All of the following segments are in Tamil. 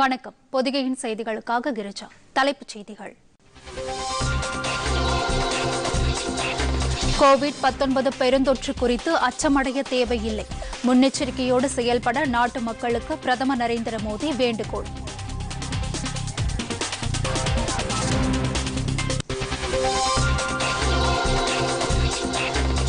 வணக்கம் பொதிகையின் செய்திகளுக்காக கிரிஜா தலைப்புச் செய்திகள் கோவிட் பத்தொன்பது பெருந்தொற்று குறித்து அச்சமடைய தேவையில்லை முன்னெச்சரிக்கையோடு செயல்பட நாட்டு மக்களுக்கு பிரதமர் நரேந்திர மோடி வேண்டுகோள்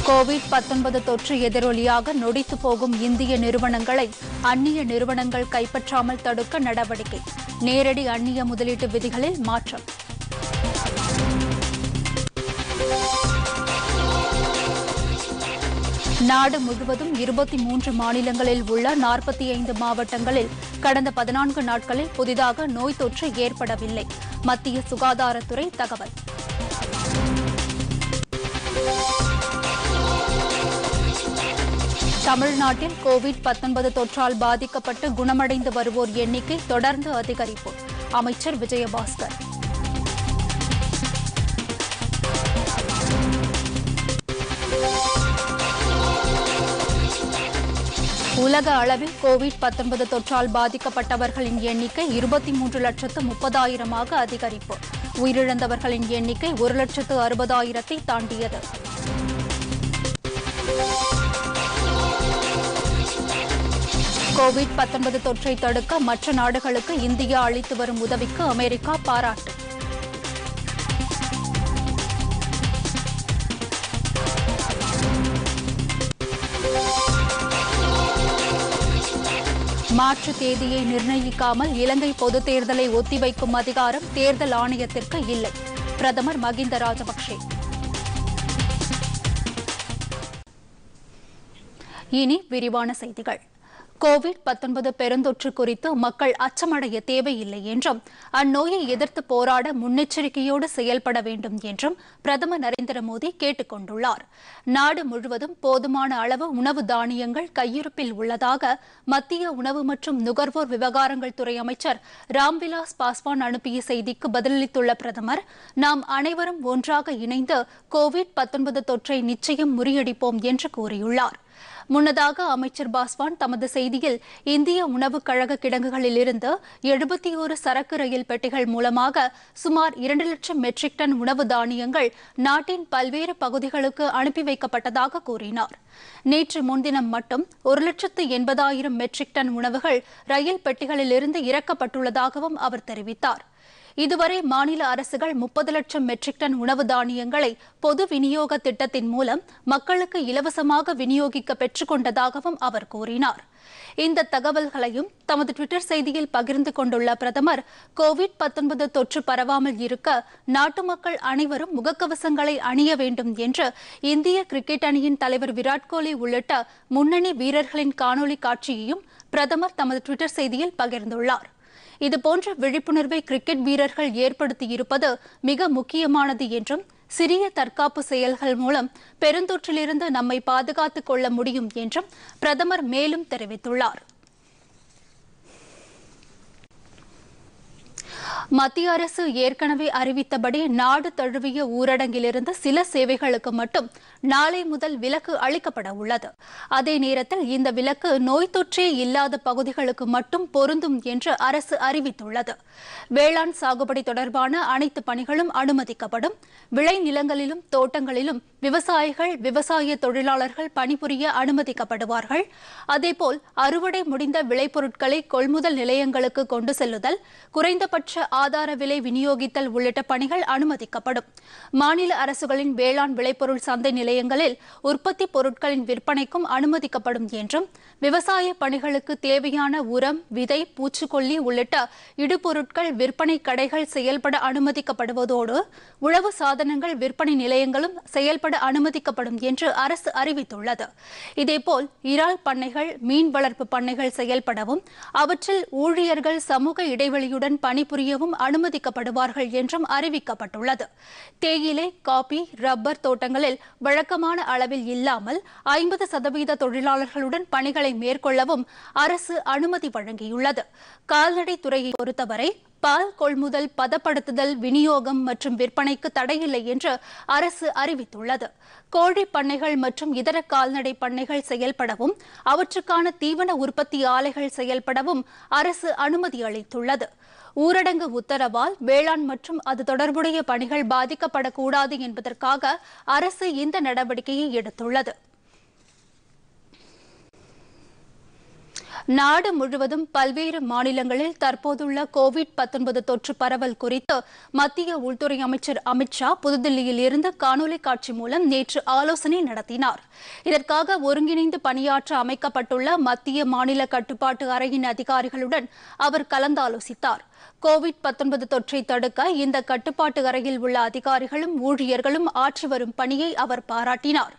கோவிட் பத்தொன்பது தொற்று எதிரொலியாக நொடித்து போகும் இந்திய நிறுவனங்களை அந்நிய நிறுவனங்கள் கைப்பற்றாமல் தடுக்க நடவடிக்கை நேரடி அந்நிய முதலீட்டு விதிகளில் மாற்றம் நாடு முழுவதும் இருபத்தி மூன்று மாநிலங்களில் உள்ள நாற்பத்தி ஐந்து மாவட்டங்களில் கடந்த பதினான்கு நாட்களில் புதிதாக நோய் தொற்று ஏற்படவில்லை மத்திய சுகாதாரத்துறை தகவல் தமிழ்நாட்டில் கோவிட் தொற்றால் பாதிக்கப்பட்டு குணமடைந்து வருவோர் எண்ணிக்கை தொடர்ந்து அதிகரிப்பு அமைச்சர் விஜயபாஸ்கர் உலக அளவில் கோவிட் பத்தொன்பது தொற்றால் பாதிக்கப்பட்டவர்களின் எண்ணிக்கை இருபத்தி மூன்று லட்சத்து முப்பதாயிரமாக அதிகரிப்பு உயிரிழந்தவர்களின் எண்ணிக்கை ஒரு லட்சத்து அறுபதாயிரத்தை தாண்டியது கோவிட் தொற்றை தடுக்க மற்ற நாடுகளுக்கு இந்தியா அளித்து வரும் உதவிக்கு அமெரிக்கா பாராட்டு மாற்று தேதியை நிர்ணயிக்காமல் இலங்கை பொதுத் தேர்தலை ஒத்திவைக்கும் அதிகாரம் தேர்தல் ஆணையத்திற்கு இல்லை பிரதமர் மகிந்த ராஜபக்சே இனி விரிவான செய்திகள் கோவிட் பெருந்தொற்று குறித்து மக்கள் அச்சமடைய தேவையில்லை என்றும் அந்நோயை எதிர்த்து போராட முன்னெச்சரிக்கையோடு செயல்பட வேண்டும் என்றும் பிரதமர் நரேந்திர மோடி கேட்டுக் கொண்டுள்ளார் நாடு முழுவதும் போதுமான அளவு உணவு தானியங்கள் கையிருப்பில் உள்ளதாக மத்திய உணவு மற்றும் நுகர்வோர் விவகாரங்கள் துறை அமைச்சர் ராம்விலாஸ் பாஸ்வான் அனுப்பிய செய்திக்கு பதிலளித்துள்ள பிரதமர் நாம் அனைவரும் ஒன்றாக இணைந்து கோவிட் தொற்றை நிச்சயம் முறியடிப்போம் என்று கூறியுள்ளார் முன்னதாக அமைச்சர் பாஸ்வான் தமது செய்தியில் இந்திய உணவுக் கழக கிடங்குகளில் இருந்து எழுபத்தி ஒரு சரக்கு ரயில் பெட்டிகள் மூலமாக சுமார் இரண்டு லட்சம் மெட்ரிக் டன் உணவு தானியங்கள் நாட்டின் பல்வேறு பகுதிகளுக்கு அனுப்பி வைக்கப்பட்டதாக கூறினார் நேற்று முன்தினம் மட்டும் ஒரு லட்சத்து எண்பதாயிரம் மெட்ரிக் டன் உணவுகள் ரயில் பெட்டிகளிலிருந்து இறக்கப்பட்டுள்ளதாகவும் அவர் தெரிவித்தார் இதுவரை மாநில அரசுகள் முப்பது லட்சம் மெட்ரிக் டன் உணவு தானியங்களை பொது விநியோக திட்டத்தின் மூலம் மக்களுக்கு இலவசமாக விநியோகிக்க பெற்றுக்கொண்டதாகவும் அவர் கூறினார் இந்த தகவல்களையும் தமது டுவிட்டர் செய்தியில் பகிர்ந்து கொண்டுள்ள பிரதமர் கோவிட் தொற்று பரவாமல் இருக்க நாட்டு மக்கள் அனைவரும் முகக்கவசங்களை அணிய வேண்டும் என்று இந்திய கிரிக்கெட் அணியின் தலைவர் விராட் கோலி உள்ளிட்ட முன்னணி வீரர்களின் காணொலி காட்சியையும் பிரதமர் தமது டுவிட்டர் செய்தியில் பகிர்ந்துள்ளார் இது போன்ற விழிப்புணர்வை கிரிக்கெட் வீரர்கள் ஏற்படுத்தியிருப்பது மிக முக்கியமானது என்றும் சிறிய தற்காப்பு செயல்கள் மூலம் பெருந்தொற்றிலிருந்து நம்மை பாதுகாத்துக் கொள்ள முடியும் என்றும் பிரதமர் மேலும் தெரிவித்துள்ளார் மத்திய அரசு ஏற்கனவே அறிவித்தபடி நாடு தழுவிய ஊரடங்கிலிருந்து சில சேவைகளுக்கு மட்டும் நாளை முதல் விலக்கு அளிக்கப்பட உள்ளது அதே நேரத்தில் இந்த விலக்கு நோய் தொற்றே இல்லாத பகுதிகளுக்கு மட்டும் பொருந்தும் என்று அரசு அறிவித்துள்ளது வேளாண் சாகுபடி தொடர்பான அனைத்து பணிகளும் அனுமதிக்கப்படும் விளைநிலங்களிலும் தோட்டங்களிலும் விவசாயிகள் விவசாய தொழிலாளர்கள் பணிபுரிய அனுமதிக்கப்படுவார்கள் அதேபோல் அறுவடை முடிந்த விளைபொருட்களை கொள்முதல் நிலையங்களுக்கு கொண்டு செல்லுதல் குறைந்தபட்ச ஆதார விலை விநியோகித்தல் உள்ளிட்ட பணிகள் அனுமதிக்கப்படும் மாநில அரசுகளின் வேளாண் விளைபொருள் சந்தை நிலையங்களில் உற்பத்தி பொருட்களின் விற்பனைக்கும் அனுமதிக்கப்படும் என்றும் விவசாய பணிகளுக்கு தேவையான உரம் விதை பூச்சிக்கொல்லி உள்ளிட்ட இடுபொருட்கள் விற்பனை கடைகள் செயல்பட அனுமதிக்கப்படுவதோடு உழவு சாதனங்கள் விற்பனை நிலையங்களும் செயல்பட அனுமதிக்கப்படும் என்று அரசு அறிவித்துள்ளது இதேபோல் இறால் பண்ணைகள் மீன் வளர்ப்பு பண்ணைகள் செயல்படவும் அவற்றில் ஊழியர்கள் சமூக இடைவெளியுடன் பணிபுரிய புரியவும் அனுமதிக்கப்படுவார்கள் என்றும் அறிவிக்கப்பட்டுள்ளது தேயிலை காபி ரப்பர் தோட்டங்களில் வழக்கமான அளவில் இல்லாமல் ஐம்பது சதவீத தொழிலாளர்களுடன் பணிகளை மேற்கொள்ளவும் அரசு அனுமதி வழங்கியுள்ளது கால்நடை துறையை பொறுத்தவரை பால் கொள்முதல் பதப்படுத்துதல் விநியோகம் மற்றும் விற்பனைக்கு தடையில்லை என்று அரசு அறிவித்துள்ளது கோழி பண்ணைகள் மற்றும் இதர கால்நடை பண்ணைகள் செயல்படவும் அவற்றுக்கான தீவன உற்பத்தி ஆலைகள் செயல்படவும் அரசு அனுமதி அளித்துள்ளது ஊரடங்கு உத்தரவால் வேளாண் மற்றும் அது தொடர்புடைய பணிகள் பாதிக்கப்படக்கூடாது என்பதற்காக அரசு இந்த நடவடிக்கையை எடுத்துள்ளது நாடு முழுவதும் பல்வேறு மாநிலங்களில் தற்போதுள்ள கோவிட் தொற்று பரவல் குறித்து மத்திய உள்துறை அமைச்சர் அமித்ஷா புதுதில்லியில் இருந்து காணொலி காட்சி மூலம் நேற்று ஆலோசனை நடத்தினார் இதற்காக ஒருங்கிணைந்து பணியாற்ற அமைக்கப்பட்டுள்ள மத்திய மாநில கட்டுப்பாட்டு அறையின் அதிகாரிகளுடன் அவர் கலந்தாலோசித்தாா் கோவிட் தொற்றை தடுக்க இந்த கட்டுப்பாட்டு அறையில் உள்ள அதிகாரிகளும் ஊழியர்களும் ஆற்றி வரும் பணியை அவர் பாராட்டினார்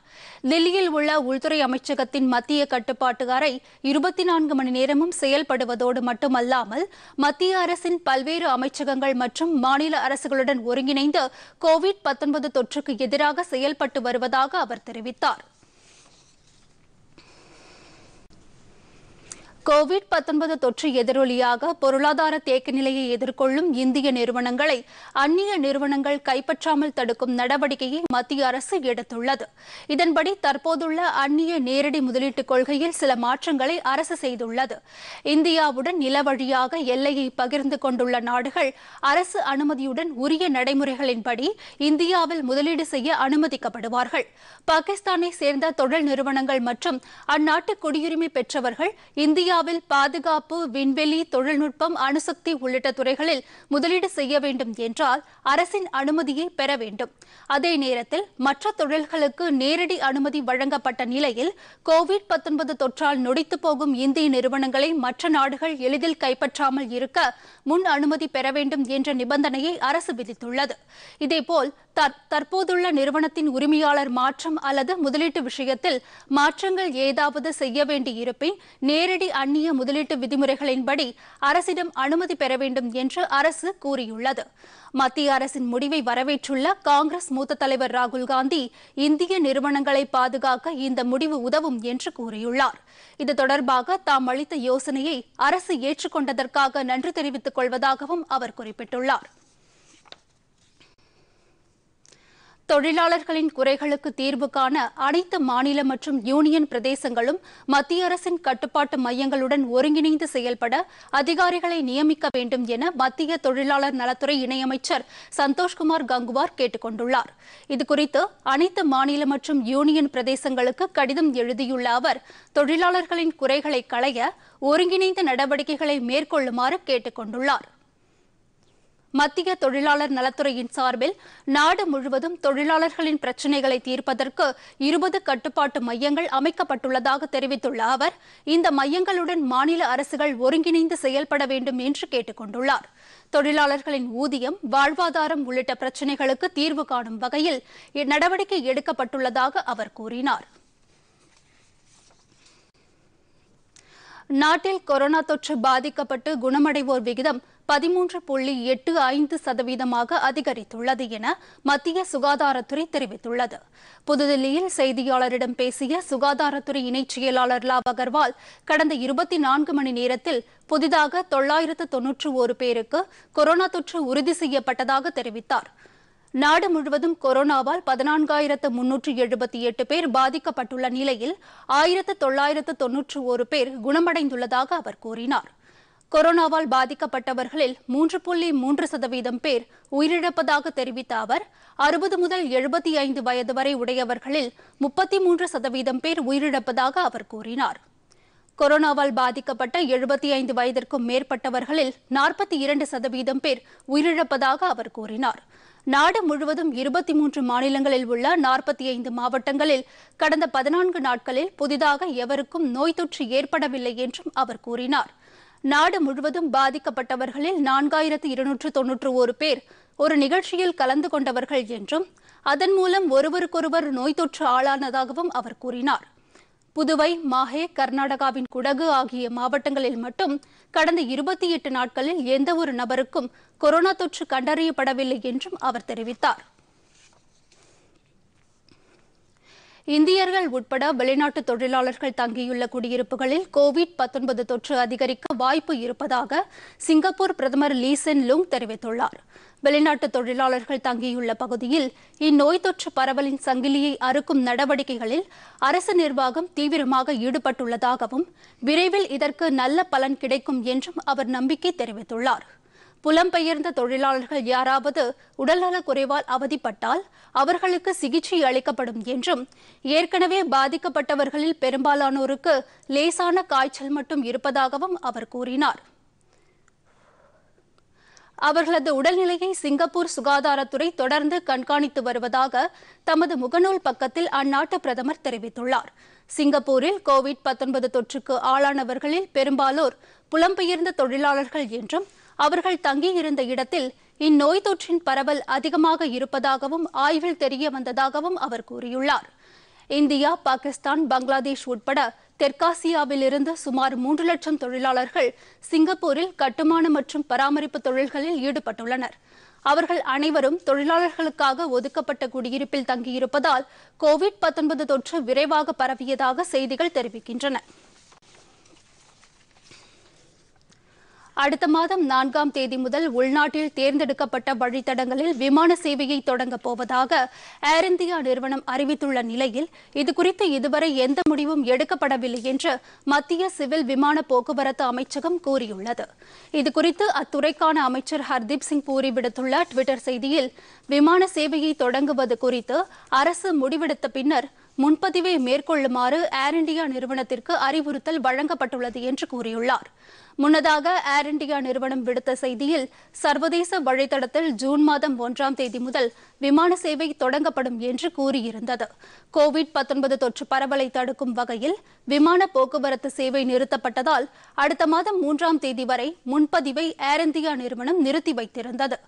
தில்லியில் உள்ள உள்துறை அமைச்சகத்தின் மத்திய கட்டுப்பாட்டு அறை இருபத்தி நான்கு மணி நேரமும் செயல்படுவதோடு மட்டுமல்லாமல் மத்திய அரசின் பல்வேறு அமைச்சகங்கள் மற்றும் மாநில அரசுகளுடன் ஒருங்கிணைந்து கோவிட் தொற்றுக்கு எதிராக செயல்பட்டு வருவதாக அவர் தெரிவித்தாா் கோவிட் தொற்று எதிரொலியாக பொருளாதார தேக்க நிலையை எதிர்கொள்ளும் இந்திய நிறுவனங்களை அந்நிய நிறுவனங்கள் கைப்பற்றாமல் தடுக்கும் நடவடிக்கையை மத்திய அரசு எடுத்துள்ளது இதன்படி தற்போதுள்ள அந்நிய நேரடி முதலீட்டுக் கொள்கையில் சில மாற்றங்களை அரசு செய்துள்ளது இந்தியாவுடன் நில வழியாக எல்லையை பகிர்ந்து கொண்டுள்ள நாடுகள் அரசு அனுமதியுடன் உரிய நடைமுறைகளின்படி இந்தியாவில் முதலீடு செய்ய அனுமதிக்கப்படுவார்கள் பாகிஸ்தானை சேர்ந்த தொழில் நிறுவனங்கள் மற்றும் அந்நாட்டு குடியுரிமை பெற்றவர்கள் இந்தியா இந்தியாவில் பாதுகாப்பு விண்வெளி தொழில்நுட்பம் அணுசக்தி உள்ளிட்ட துறைகளில் முதலீடு செய்ய வேண்டும் என்றால் அரசின் அனுமதியை பெற வேண்டும் அதே நேரத்தில் மற்ற தொழில்களுக்கு நேரடி அனுமதி வழங்கப்பட்ட நிலையில் கோவிட் தொற்றால் நொடித்து போகும் இந்திய நிறுவனங்களை மற்ற நாடுகள் எளிதில் கைப்பற்றாமல் இருக்க முன் அனுமதி பெற வேண்டும் என்ற நிபந்தனையை அரசு விதித்துள்ளது இதேபோல் தற்போதுள்ள நிறுவனத்தின் உரிமையாளர் மாற்றம் அல்லது முதலீட்டு விஷயத்தில் மாற்றங்கள் ஏதாவது செய்ய வேண்டியிருப்பின் நேரடி அந்நிய முதலீட்டு விதிமுறைகளின்படி அரசிடம் அனுமதி பெற வேண்டும் என்று அரசு கூறியுள்ளது மத்திய அரசின் முடிவை வரவேற்றுள்ள காங்கிரஸ் மூத்த தலைவர் ராகுல் காந்தி இந்திய நிறுவனங்களை பாதுகாக்க இந்த முடிவு உதவும் என்று கூறியுள்ளார் இது தொடர்பாக தாம் அளித்த யோசனையை அரசு ஏற்றுக்கொண்டதற்காக நன்றி தெரிவித்துக் கொள்வதாகவும் அவர் குறிப்பிட்டுள்ளார் தொழிலாளர்களின் குறைகளுக்கு தீர்வு காண அனைத்து மாநில மற்றும் யூனியன் பிரதேசங்களும் மத்திய அரசின் கட்டுப்பாட்டு மையங்களுடன் ஒருங்கிணைந்து செயல்பட அதிகாரிகளை நியமிக்க வேண்டும் என மத்திய தொழிலாளர் நலத்துறை இணையமைச்சர் சந்தோஷ்குமார் கங்குவார் கேட்டுக் கொண்டுள்ளார் இதுகுறித்து அனைத்து மாநில மற்றும் யூனியன் பிரதேசங்களுக்கு கடிதம் எழுதியுள்ள அவர் தொழிலாளர்களின் குறைகளை களைய ஒருங்கிணைந்த நடவடிக்கைகளை மேற்கொள்ளுமாறு கேட்டுக் கொண்டுள்ளார் மத்திய தொழிலாளர் நலத்துறையின் சார்பில் நாடு முழுவதும் தொழிலாளர்களின் பிரச்சினைகளை தீர்ப்பதற்கு இருபது கட்டுப்பாட்டு மையங்கள் அமைக்கப்பட்டுள்ளதாக தெரிவித்துள்ள அவர் இந்த மையங்களுடன் மாநில அரசுகள் ஒருங்கிணைந்து செயல்பட வேண்டும் என்று கேட்டுக் கொண்டுள்ளார் தொழிலாளர்களின் ஊதியம் வாழ்வாதாரம் உள்ளிட்ட பிரச்சினைகளுக்கு தீர்வு காணும் வகையில் நடவடிக்கை எடுக்கப்பட்டுள்ளதாக அவர் கூறினார் நாட்டில் கொரோனா தொற்று பாதிக்கப்பட்டு குணமடைவோர் விகிதம் பதிமூன்று புள்ளி எட்டு ஐந்து சதவீதமாக அதிகரித்துள்ளது என மத்திய சுகாதாரத்துறை தெரிவித்துள்ளது புதுதில்லியில் செய்தியாளரிடம் பேசிய சுகாதாரத்துறை இணைச் செயலாளர் லாவ் அகர்வால் கடந்த இருபத்தி நான்கு மணி நேரத்தில் புதிதாக தொள்ளாயிரத்து தொன்னூற்று ஒரு பேருக்கு கொரோனா தொற்று உறுதி செய்யப்பட்டதாக தெரிவித்தார் நாடு முழுவதும் கொரோனாவால் பதினான்காயிரத்து முன்னூற்று எழுபத்தி எட்டு பேர் பாதிக்கப்பட்டுள்ள நிலையில் ஆயிரத்து தொள்ளாயிரத்து தொன்னூற்று ஒரு பேர் குணமடைந்துள்ளதாக அவர் கூறினாா் கொரோனாவால் பாதிக்கப்பட்டவர்களில் மூன்று புள்ளி மூன்று சதவீதம் பேர் உயிரிழப்பதாக தெரிவித்த அவர் அறுபது முதல் எழுபத்தி ஐந்து வயது வரை உடையவர்களில் முப்பத்தி மூன்று சதவீதம் பேர் உயிரிழப்பதாக அவர் கூறினார் கொரோனாவால் பாதிக்கப்பட்ட எழுபத்தி ஐந்து வயதிற்கும் மேற்பட்டவர்களில் நாற்பத்தி இரண்டு சதவீதம் பேர் உயிரிழப்பதாக அவர் கூறினார் நாடு முழுவதும் இருபத்தி மூன்று மாநிலங்களில் உள்ள நாற்பத்தி ஐந்து மாவட்டங்களில் கடந்த பதினான்கு நாட்களில் புதிதாக எவருக்கும் நோய் தொற்று ஏற்படவில்லை என்றும் அவர் கூறினாா் நாடு முழுவதும் பாதிக்கப்பட்டவர்களில் நான்காயிரத்து இருநூற்று தொன்னூற்று ஒரு பேர் ஒரு நிகழ்ச்சியில் கலந்து கொண்டவர்கள் என்றும் அதன் மூலம் ஒருவருக்கொருவர் நோய் தொற்று ஆளானதாகவும் அவர் கூறினார் புதுவை மாஹே கர்நாடகாவின் குடகு ஆகிய மாவட்டங்களில் மட்டும் கடந்த இருபத்தி எட்டு நாட்களில் எந்தவொரு நபருக்கும் கொரோனா தொற்று கண்டறியப்படவில்லை என்றும் அவர் தெரிவித்தார் இந்தியர்கள் உட்பட வெளிநாட்டு தொழிலாளர்கள் தங்கியுள்ள குடியிருப்புகளில் கோவிட் தொற்று அதிகரிக்க வாய்ப்பு இருப்பதாக சிங்கப்பூர் பிரதமர் லீசென் லுங் தெரிவித்துள்ளார் வெளிநாட்டு தொழிலாளர்கள் தங்கியுள்ள பகுதியில் இந்நோய் தொற்று பரவலின் சங்கிலியை அறுக்கும் நடவடிக்கைகளில் அரசு நிர்வாகம் தீவிரமாக ஈடுபட்டுள்ளதாகவும் விரைவில் இதற்கு நல்ல பலன் கிடைக்கும் என்றும் அவர் நம்பிக்கை தெரிவித்துள்ளார் புலம்பெயர்ந்த தொழிலாளர்கள் யாராவது உடல்நலக் குறைவால் அவதிப்பட்டால் அவர்களுக்கு சிகிச்சை அளிக்கப்படும் என்றும் ஏற்கனவே பாதிக்கப்பட்டவர்களில் பெரும்பாலானோருக்கு லேசான காய்ச்சல் மட்டும் இருப்பதாகவும் அவர் கூறினார் அவர்களது உடல்நிலையை சிங்கப்பூர் சுகாதாரத்துறை தொடர்ந்து கண்காணித்து வருவதாக தமது முகநூல் பக்கத்தில் அந்நாட்டு பிரதமர் தெரிவித்துள்ளார் சிங்கப்பூரில் கோவிட் தொற்றுக்கு ஆளானவர்களில் பெரும்பாலோர் புலம்பெயர்ந்த தொழிலாளர்கள் என்றும் அவர்கள் தங்கியிருந்த இடத்தில் இந்நோய் தொற்றின் பரவல் அதிகமாக இருப்பதாகவும் ஆய்வில் தெரிய வந்ததாகவும் அவர் கூறியுள்ளார் இந்தியா பாகிஸ்தான் பங்களாதேஷ் உட்பட தெற்காசியாவில் இருந்து சுமார் மூன்று லட்சம் தொழிலாளர்கள் சிங்கப்பூரில் கட்டுமான மற்றும் பராமரிப்பு தொழில்களில் ஈடுபட்டுள்ளனர் அவர்கள் அனைவரும் தொழிலாளர்களுக்காக ஒதுக்கப்பட்ட குடியிருப்பில் தங்கியிருப்பதால் கோவிட் தொற்று விரைவாக பரவியதாக செய்திகள் தெரிவிக்கின்றன அடுத்த மாதம் நான்காம் தேதி முதல் உள்நாட்டில் தேர்ந்தெடுக்கப்பட்ட வழித்தடங்களில் விமான சேவையை தொடங்கப் போவதாக ஏர் இந்தியா நிறுவனம் அறிவித்துள்ள நிலையில் இதுகுறித்து இதுவரை எந்த முடிவும் எடுக்கப்படவில்லை என்று மத்திய சிவில் விமான போக்குவரத்து அமைச்சகம் கூறியுள்ளது இதுகுறித்து அத்துறைக்கான அமைச்சர் ஹர்தீப் சிங் பூரி விடுத்துள்ள டுவிட்டர் செய்தியில் விமான சேவையை தொடங்குவது குறித்து அரசு முடிவெடுத்த பின்னர் முன்பதிவை மேற்கொள்ளுமாறு ஏர் இந்தியா நிறுவனத்திற்கு அறிவுறுத்தல் வழங்கப்பட்டுள்ளது என்று கூறியுள்ளார் முன்னதாக ஏர் இண்டியா நிறுவனம் விடுத்த செய்தியில் சர்வதேச வழித்தடத்தில் ஜூன் மாதம் ஒன்றாம் தேதி முதல் விமான சேவை தொடங்கப்படும் என்று கூறியிருந்தது கோவிட் தொற்று பரவலை தடுக்கும் வகையில் விமான போக்குவரத்து சேவை நிறுத்தப்பட்டதால் அடுத்த மாதம் மூன்றாம் தேதி வரை முன்பதிவை ஏர் இந்தியா நிறுவனம் நிறுத்தி வைத்திருந்தது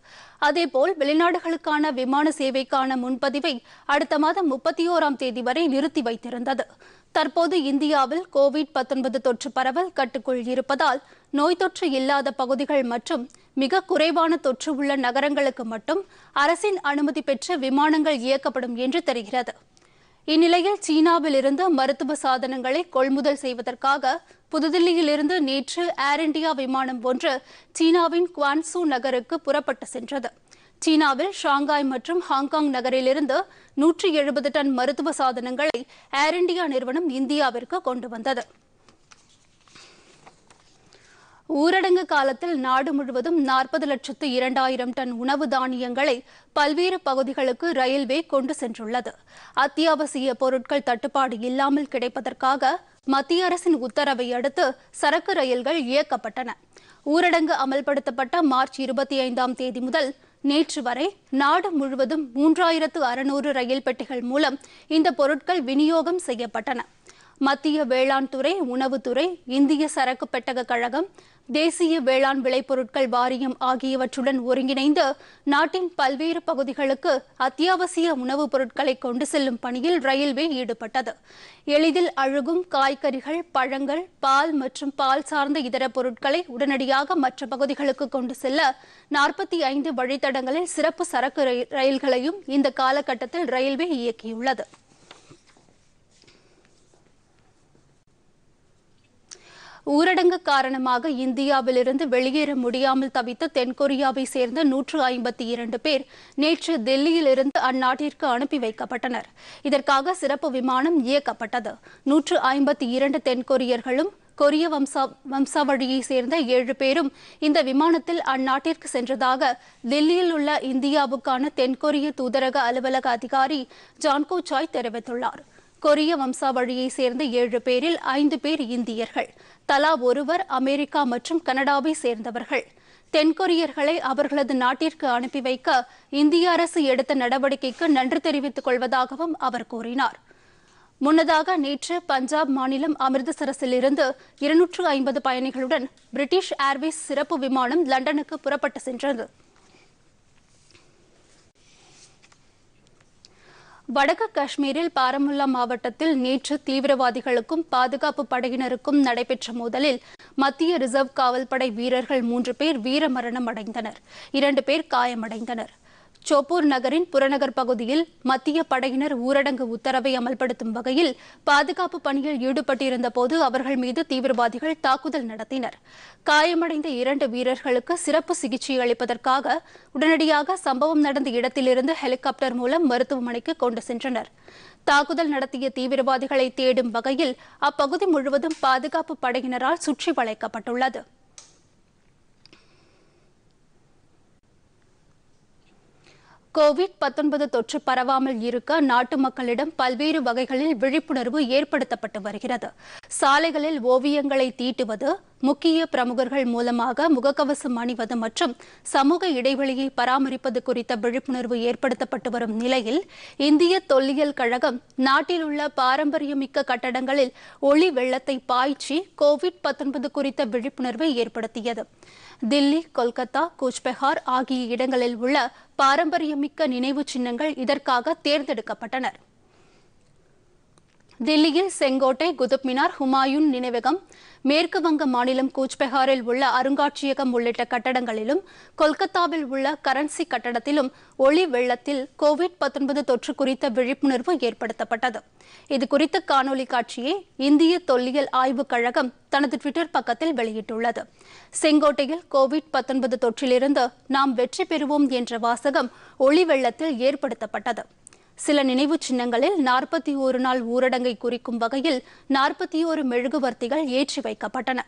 அதேபோல் வெளிநாடுகளுக்கான விமான சேவைக்கான முன்பதிவை அடுத்த மாதம் முப்பத்தி ஓராம் தேதி வரை நிறுத்தி வைத்திருந்தது தற்போது இந்தியாவில் கோவிட் தொற்று பரவல் கட்டுக்குள் இருப்பதால் நோய் தொற்று இல்லாத பகுதிகள் மற்றும் மிக குறைவான தொற்று உள்ள நகரங்களுக்கு மட்டும் அரசின் அனுமதி பெற்று விமானங்கள் இயக்கப்படும் என்று தெரிகிறது இந்நிலையில் சீனாவில் இருந்து மருத்துவ சாதனங்களை கொள்முதல் செய்வதற்காக புதுதில்லியிலிருந்து நேற்று ஏர் இண்டியா விமானம் ஒன்று சீனாவின் குவான்சூ நகருக்கு புறப்பட்டு சென்றது சீனாவில் ஷாங்காய் மற்றும் ஹாங்காங் நகரிலிருந்து நூற்றி எழுபது டன் மருத்துவ சாதனங்களை ஏர் இண்டியா நிறுவனம் இந்தியாவிற்கு கொண்டு வந்தது ஊரடங்கு காலத்தில் நாடு முழுவதும் நாற்பது லட்சத்து இரண்டாயிரம் டன் உணவு தானியங்களை பல்வேறு பகுதிகளுக்கு ரயில்வே கொண்டு சென்றுள்ளது அத்தியாவசிய பொருட்கள் தட்டுப்பாடு இல்லாமல் கிடைப்பதற்காக மத்திய அரசின் உத்தரவை அடுத்து சரக்கு ரயில்கள் இயக்கப்பட்டன ஊரடங்கு அமல்படுத்தப்பட்ட மார்ச் இருபத்தி ஐந்தாம் தேதி முதல் நேற்று வரை நாடு முழுவதும் மூன்றாயிரத்து அறுநூறு ரயில் பெட்டிகள் மூலம் இந்த பொருட்கள் விநியோகம் செய்யப்பட்டன மத்திய வேளாண் துறை உணவுத்துறை இந்திய சரக்கு பெட்டக கழகம் தேசிய வேளாண் விளைபொருட்கள் வாரியம் ஆகியவற்றுடன் ஒருங்கிணைந்து நாட்டின் பல்வேறு பகுதிகளுக்கு அத்தியாவசிய உணவுப் பொருட்களை கொண்டு செல்லும் பணியில் ரயில்வே ஈடுபட்டது எளிதில் அழுகும் காய்கறிகள் பழங்கள் பால் மற்றும் பால் சார்ந்த இதர பொருட்களை உடனடியாக மற்ற பகுதிகளுக்கு கொண்டு செல்ல நாற்பத்தி ஐந்து வழித்தடங்களில் சிறப்பு சரக்கு ரயில்களையும் இந்த காலகட்டத்தில் ரயில்வே இயக்கியுள்ளது ஊரடங்கு காரணமாக இந்தியாவிலிருந்து வெளியேற முடியாமல் தவித்த தென்கொரியாவை சேர்ந்த நூற்று ஐம்பத்தி இரண்டு பேர் நேற்று தில்லியிலிருந்து அந்நாட்டிற்கு அனுப்பி வைக்கப்பட்டனர் இதற்காக சிறப்பு விமானம் இயக்கப்பட்டது நூற்று ஐம்பத்தி இரண்டு தென்கொரியர்களும் கொரிய வம்சா வம்சாவழியை சேர்ந்த ஏழு பேரும் இந்த விமானத்தில் அந்நாட்டிற்கு சென்றதாக தில்லியில் உள்ள இந்தியாவுக்கான தென்கொரிய தூதரக அலுவலக அதிகாரி ஜான்கோ சாய் தெரிவித்துள்ளாா் கொரிய வம்சாவழியைச் சேர்ந்த ஏழு பேரில் ஐந்து பேர் இந்தியர்கள் தலா ஒருவர் அமெரிக்கா மற்றும் கனடாவை சேர்ந்தவர்கள் தென்கொரியர்களை அவர்களது நாட்டிற்கு அனுப்பி வைக்க இந்திய அரசு எடுத்த நடவடிக்கைக்கு நன்றி தெரிவித்துக் கொள்வதாகவும் அவர் கூறினார் முன்னதாக நேற்று பஞ்சாப் மாநிலம் அமிர்தசரஸிலிருந்து இருநூற்று ஐம்பது பயணிகளுடன் பிரிட்டிஷ் ஏர்வேஸ் சிறப்பு விமானம் லண்டனுக்கு புறப்பட்டு சென்றது வடக்கு காஷ்மீரில் பாரமுல்லா மாவட்டத்தில் நேற்று தீவிரவாதிகளுக்கும் பாதுகாப்பு படையினருக்கும் நடைபெற்ற மோதலில் மத்திய ரிசர்வ் காவல்படை வீரர்கள் மூன்று பேர் வீரமரணம் அடைந்தனர் இரண்டு பேர் காயமடைந்தனர் சோப்பூர் நகரின் புறநகர் பகுதியில் மத்திய படையினர் ஊரடங்கு உத்தரவை அமல்படுத்தும் வகையில் பாதுகாப்பு பணியில் ஈடுபட்டிருந்த போது அவர்கள் மீது தீவிரவாதிகள் தாக்குதல் நடத்தினர் காயமடைந்த இரண்டு வீரர்களுக்கு சிறப்பு சிகிச்சை அளிப்பதற்காக உடனடியாக சம்பவம் நடந்த இடத்திலிருந்து ஹெலிகாப்டர் மூலம் மருத்துவமனைக்கு கொண்டு சென்றனர் தாக்குதல் நடத்திய தீவிரவாதிகளை தேடும் வகையில் அப்பகுதி முழுவதும் பாதுகாப்பு படையினரால் சுற்றி வளைக்கப்பட்டுள்ளது கோவிட் பத்தொன்பது தொற்று பரவாமல் இருக்க நாட்டு மக்களிடம் பல்வேறு வகைகளில் விழிப்புணர்வு ஏற்படுத்தப்பட்டு வருகிறது சாலைகளில் ஓவியங்களை தீட்டுவது முக்கிய பிரமுகர்கள் மூலமாக முகக்கவசம் அணிவது மற்றும் சமூக இடைவெளியை பராமரிப்பது குறித்த விழிப்புணர்வு ஏற்படுத்தப்பட்டு வரும் நிலையில் இந்திய தொல்லியல் கழகம் நாட்டில் உள்ள பாரம்பரியமிக்க கட்டடங்களில் ஒளி வெள்ளத்தை பாய்ச்சி கோவிட் குறித்த விழிப்புணர்வை ஏற்படுத்தியது தில்லி கொல்கத்தா கூச்பெஹார் ஆகிய இடங்களில் உள்ள பாரம்பரியமிக்க நினைவு சின்னங்கள் இதற்காக தேர்ந்தெடுக்கப்பட்டனா் தில்லியில் செங்கோட்டை குதுப் மினார் ஹுமாயூன் நினைவகம் மேற்கு வங்க மாநிலம் கூச்பெஹாரில் உள்ள அருங்காட்சியகம் உள்ளிட்ட கட்டடங்களிலும் கொல்கத்தாவில் உள்ள கரன்சி கட்டடத்திலும் ஒளி வெள்ளத்தில் கோவிட் தொற்று குறித்த விழிப்புணர்வு ஏற்படுத்தப்பட்டது இது குறித்த காணொலி காட்சியை இந்திய தொல்லியல் ஆய்வுக் கழகம் தனது ட்விட்டர் பக்கத்தில் வெளியிட்டுள்ளது செங்கோட்டையில் கோவிட் தொற்றிலிருந்து நாம் வெற்றி பெறுவோம் என்ற வாசகம் ஒளி வெள்ளத்தில் ஏற்படுத்தப்பட்டது சில நினைவுச் சின்னங்களில் நாற்பத்தி ஒரு நாள் ஊரடங்கை குறிக்கும் வகையில் நாற்பத்தி ஒரு மெழுகுவர்த்திகள் ஏற்றி வைக்கப்பட்டன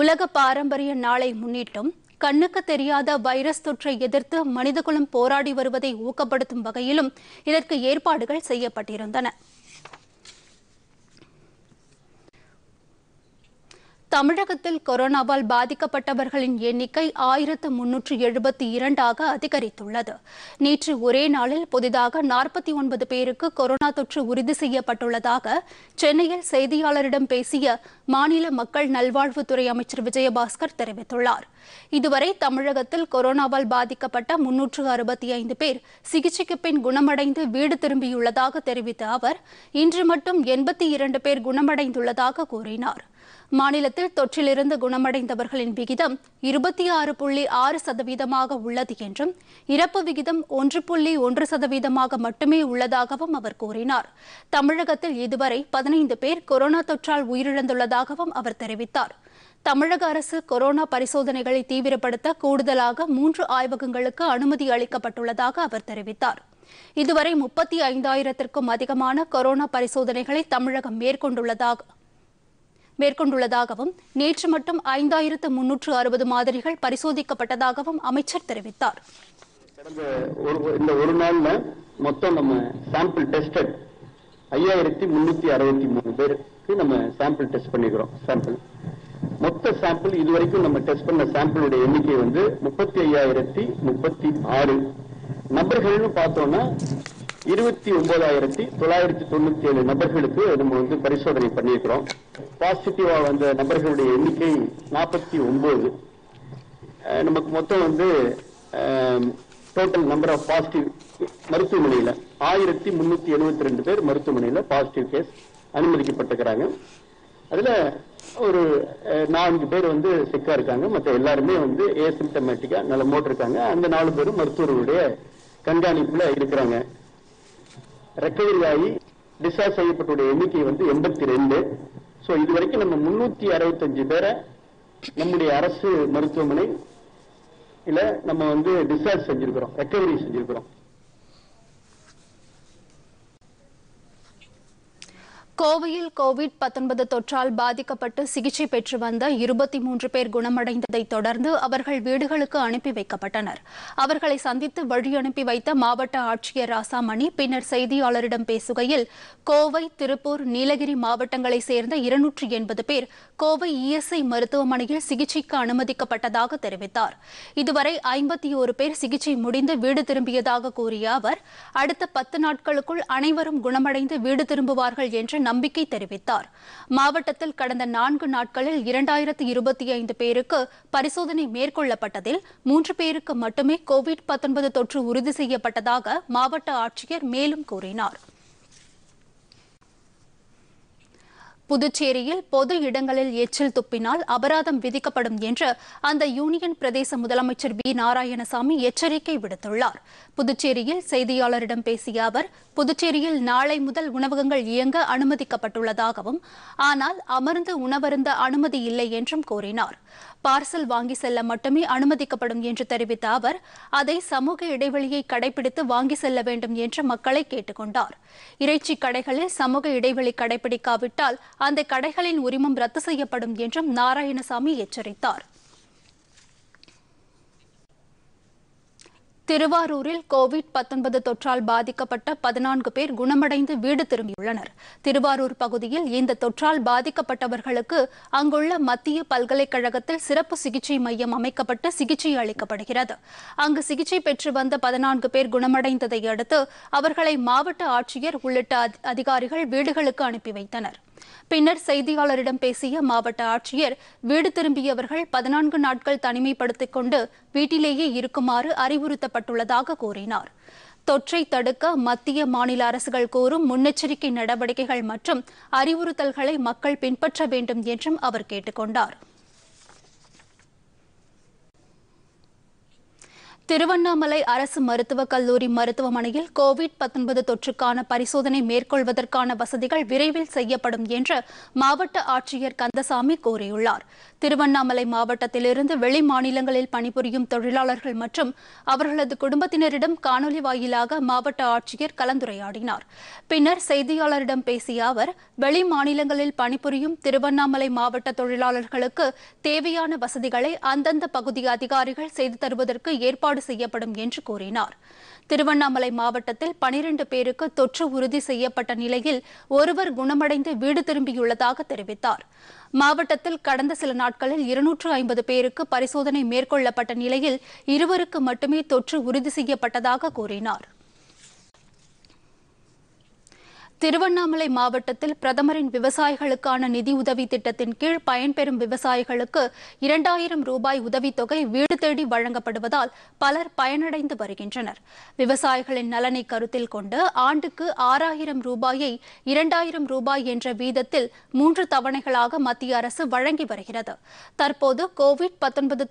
உலக பாரம்பரிய நாளை முன்னிட்டும் கண்ணுக்கு தெரியாத வைரஸ் தொற்றை எதிர்த்து மனிதகுலம் போராடி வருவதை ஊக்கப்படுத்தும் வகையிலும் இதற்கு ஏற்பாடுகள் செய்யப்பட்டிருந்தன தமிழகத்தில் கொரோனாவால் பாதிக்கப்பட்டவர்களின் எண்ணிக்கை ஆயிரத்து முன்னூற்று எழுபத்தி இரண்டாக அதிகரித்துள்ளது நேற்று ஒரே நாளில் புதிதாக நாற்பத்தி ஒன்பது பேருக்கு கொரோனா தொற்று உறுதி செய்யப்பட்டுள்ளதாக சென்னையில் செய்தியாளரிடம் பேசிய மாநில மக்கள் நல்வாழ்வுத்துறை அமைச்சர் விஜயபாஸ்கர் தெரிவித்துள்ளார் இதுவரை தமிழகத்தில் கொரோனாவால் பாதிக்கப்பட்ட முன்னூற்று அறுபத்தி ஐந்து பேர் சிகிச்சைக்கு பின் குணமடைந்து வீடு திரும்பியுள்ளதாக தெரிவித்த அவர் இன்று மட்டும் எண்பத்தி இரண்டு பேர் குணமடைந்துள்ளதாக கூறினாா் மாநிலத்தில் தொற்றிலிருந்து குணமடைந்தவர்களின் விகிதம் இருபத்தி ஆறு புள்ளி ஆறு சதவீதமாக உள்ளது என்றும் இறப்பு விகிதம் ஒன்று புள்ளி ஒன்று சதவீதமாக மட்டுமே உள்ளதாகவும் அவர் கூறினார் தமிழகத்தில் இதுவரை பதினைந்து பேர் கொரோனா தொற்றால் உயிரிழந்துள்ளதாகவும் அவர் தெரிவித்தார் தமிழக அரசு கொரோனா பரிசோதனைகளை தீவிரப்படுத்த கூடுதலாக மூன்று ஆய்வகங்களுக்கு அனுமதி அளிக்கப்பட்டுள்ளதாக அவர் தெரிவித்தார் இதுவரை முப்பத்தி ஐந்தாயிரத்திற்கும் அதிகமான கொரோனா பரிசோதனைகளை தமிழகம் மேற்கொண்டுள்ளதாக மேற்கொண்டுள்ளதாகவும் நேற்று மட்டும் ஐந்தாயிரத்து முன்னூற்று அறுபது மாதிரிகள் பரிசோதிக்கப்பட்டதாகவும் அமைச்சர் தெரிவித்தார் இந்த ஒரு நாள்ல மொத்தம் நம்ம சாம்பிள் டெஸ்டட் ஐயாயிரத்தி முன்னூத்தி அறுபத்தி மூணு பேருக்கு நம்ம சாம்பிள் டெஸ்ட் பண்ணிக்கிறோம் சாம்பிள் மொத்த சாம்பிள் இது வரைக்கும் நம்ம டெஸ்ட் பண்ண சாம்பிளுடைய எண்ணிக்கை வந்து முப்பத்தி ஐயாயிரத்தி முப்பத்தி ஆறு நபர்கள்னு பார்த்தோம்னா இருபத்தி ஒன்பதாயிரத்தி தொள்ளாயிரத்தி தொண்ணூத்தி ஏழு நபர்களுக்கு நம்ம வந்து பரிசோதனை பண்ணியிருக்கிறோம் பாசிட்டிவா வந்த நபர்களுடைய எண்ணிக்கை நாற்பத்தி ஒன்பது நமக்கு மொத்தம் வந்து டோட்டல் நம்பர் ஆஃப் பாசிட்டிவ் மருத்துவமனையில் ஆயிரத்தி முன்னூத்தி எழுபத்தி ரெண்டு பேர் மருத்துவமனையில் பாசிட்டிவ் கேஸ் அனுமதிக்கப்பட்டிருக்கிறாங்க அதுல ஒரு நான்கு பேர் வந்து சிக்கா இருக்காங்க மற்ற எல்லாருமே வந்து ஏசிம்டமேட்டிக்கா நல்ல மோட்டு இருக்காங்க அந்த நாலு பேரும் மருத்துவர்களுடைய கண்காணிப்புல இருக்கிறாங்க ரெக்கவரி ஆகி டிஸ்சார்ஜ் செய்யப்பட்ட எண்ணிக்கை வந்து எண்பத்தி ரெண்டு ஸோ இது வரைக்கும் நம்ம முன்னூற்றி அறுபத்தஞ்சு பேரை நம்முடைய அரசு மருத்துவமனை இல்லை நம்ம வந்து டிஸ்சார்ஜ் செஞ்சிருக்கிறோம் ரெக்கவரி செஞ்சிருக்கிறோம் கோவையில் கோவிட் தொற்றால் பாதிக்கப்பட்டு சிகிச்சை பெற்று வந்த இருபத்தி மூன்று பேர் குணமடைந்ததை தொடர்ந்து அவர்கள் வீடுகளுக்கு அனுப்பி வைக்கப்பட்டனர் அவர்களை சந்தித்து வழி அனுப்பி வைத்த மாவட்ட ஆட்சியர் ராசாமணி பின்னர் செய்தியாளரிடம் பேசுகையில் கோவை திருப்பூர் நீலகிரி மாவட்டங்களைச் சேர்ந்த இருநூற்றி எண்பது பேர் கோவை இஎஸ்ஐ மருத்துவமனையில் சிகிச்சைக்கு அனுமதிக்கப்பட்டதாக தெரிவித்தார் இதுவரை ஐம்பத்தி ஒரு பேர் சிகிச்சை முடிந்து வீடு திரும்பியதாக கூறிய அவர் அடுத்த பத்து நாட்களுக்குள் அனைவரும் குணமடைந்து வீடு திரும்புவார்கள் என்று நம்பிக்கை தெரிவித்தார் மாவட்டத்தில் கடந்த நான்கு நாட்களில் இரண்டாயிரத்து இருபத்தி ஐந்து பேருக்கு பரிசோதனை மேற்கொள்ளப்பட்டதில் மூன்று பேருக்கு மட்டுமே கோவிட் தொற்று உறுதி செய்யப்பட்டதாக மாவட்ட ஆட்சியர் மேலும் கூறினாா் புதுச்சேரியில் பொது இடங்களில் எச்சில் துப்பினால் அபராதம் விதிக்கப்படும் என்று அந்த யூனியன் பிரதேச முதலமைச்சர் வி நாராயணசாமி எச்சரிக்கை விடுத்துள்ளார் புதுச்சேரியில் செய்தியாளரிடம் பேசிய அவர் புதுச்சேரியில் நாளை முதல் உணவகங்கள் இயங்க அனுமதிக்கப்பட்டுள்ளதாகவும் ஆனால் அமர்ந்து உணவருந்த அனுமதி இல்லை என்றும் கூறினார் பார்சல் வாங்கி செல்ல மட்டுமே அனுமதிக்கப்படும் என்று தெரிவித்த அவர் அதை சமூக இடைவெளியை கடைபிடித்து வாங்கி செல்ல வேண்டும் என்று மக்களை கேட்டுக் கொண்டார் இறைச்சி கடைகளில் சமூக இடைவெளி கடைபிடிக்காவிட்டால் அந்த கடைகளின் உரிமம் ரத்து செய்யப்படும் என்றும் நாராயணசாமி எச்சரித்தார் திருவாரூரில் கோவிட் தொற்றால் பாதிக்கப்பட்ட பதினான்கு பேர் குணமடைந்து வீடு திரும்பியுள்ளனர் திருவாரூர் பகுதியில் இந்த தொற்றால் பாதிக்கப்பட்டவர்களுக்கு அங்குள்ள மத்திய பல்கலைக்கழகத்தில் சிறப்பு சிகிச்சை மையம் அமைக்கப்பட்டு சிகிச்சை அளிக்கப்படுகிறது அங்கு சிகிச்சை பெற்று வந்த பதினான்கு பேர் குணமடைந்ததை அடுத்து அவர்களை மாவட்ட ஆட்சியர் உள்ளிட்ட அதிகாரிகள் வீடுகளுக்கு அனுப்பி வைத்தனர் பின்னர் செய்தியாளரிடம் பேசிய மாவட்ட ஆட்சியர் வீடு திரும்பியவர்கள் பதினான்கு நாட்கள் தனிமைப்படுத்திக் கொண்டு வீட்டிலேயே இருக்குமாறு அறிவுறுத்தப்பட்டுள்ளதாக கூறினார் தொற்றை தடுக்க மத்திய மாநில அரசுகள் கோரும் முன்னெச்சரிக்கை நடவடிக்கைகள் மற்றும் அறிவுறுத்தல்களை மக்கள் பின்பற்ற வேண்டும் என்றும் அவர் கேட்டுக் கொண்டாா் திருவண்ணாமலை அரசு மருத்துவக் கல்லூரி மருத்துவமனையில் கோவிட் தொற்றுக்கான பரிசோதனை மேற்கொள்வதற்கான வசதிகள் விரைவில் செய்யப்படும் என்று மாவட்ட ஆட்சியர் கந்தசாமி கூறியுள்ளார் திருவண்ணாமலை மாவட்டத்திலிருந்து வெளி மாநிலங்களில் பணிபுரியும் தொழிலாளர்கள் மற்றும் அவர்களது குடும்பத்தினரிடம் காணொலி வாயிலாக மாவட்ட ஆட்சியர் கலந்துரையாடினார் பின்னர் செய்தியாளரிடம் பேசிய அவர் வெளி மாநிலங்களில் பணிபுரியும் திருவண்ணாமலை மாவட்ட தொழிலாளர்களுக்கு தேவையான வசதிகளை அந்தந்த பகுதி அதிகாரிகள் செய்து தருவதற்கு ஏற்பாடு ஏற்பாடு செய்யப்படும் என்று கூறினார் திருவண்ணாமலை மாவட்டத்தில் பனிரண்டு பேருக்கு தொற்று உறுதி செய்யப்பட்ட நிலையில் ஒருவர் குணமடைந்து வீடு திரும்பியுள்ளதாக தெரிவித்தார் மாவட்டத்தில் கடந்த சில நாட்களில் இருநூற்று ஐம்பது பேருக்கு பரிசோதனை மேற்கொள்ளப்பட்ட நிலையில் இருவருக்கு மட்டுமே தொற்று உறுதி செய்யப்பட்டதாக கூறினாா் திருவண்ணாமலை மாவட்டத்தில் பிரதமரின் விவசாயிகளுக்கான நிதி உதவி திட்டத்தின் கீழ் பயன்பெறும் விவசாயிகளுக்கு இரண்டாயிரம் ரூபாய் உதவித்தொகை வீடு தேடி வழங்கப்படுவதால் பலர் பயனடைந்து வருகின்றனர் விவசாயிகளின் நலனை கருத்தில் கொண்டு ஆண்டுக்கு ஆறாயிரம் ரூபாயை இரண்டாயிரம் ரூபாய் என்ற வீதத்தில் மூன்று தவணைகளாக மத்திய அரசு வழங்கி வருகிறது தற்போது கோவிட்